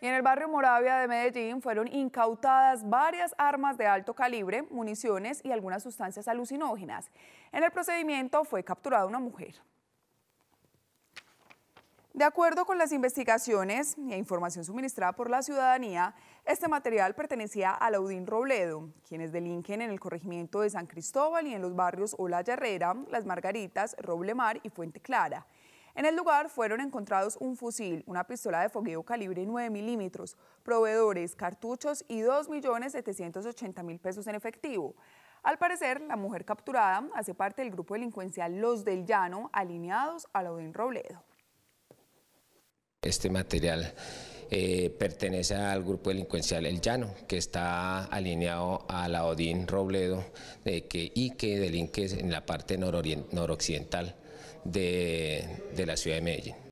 Y en el barrio Moravia de Medellín fueron incautadas varias armas de alto calibre, municiones y algunas sustancias alucinógenas. En el procedimiento fue capturada una mujer. De acuerdo con las investigaciones e información suministrada por la ciudadanía, este material pertenecía a Laudín Robledo, quienes delinquen en el corregimiento de San Cristóbal y en los barrios Ola Herrera, Las Margaritas, Roblemar y Fuente Clara. En el lugar fueron encontrados un fusil, una pistola de fogueo calibre 9 milímetros, proveedores, cartuchos y 2.780.000 pesos en efectivo. Al parecer, la mujer capturada hace parte del grupo delincuencial Los del Llano, alineados a Laudín Robledo. Este material eh, pertenece al grupo delincuencial El Llano, que está alineado a la Odín Robledo que, y que delinque en la parte noroccidental de, de la ciudad de Medellín.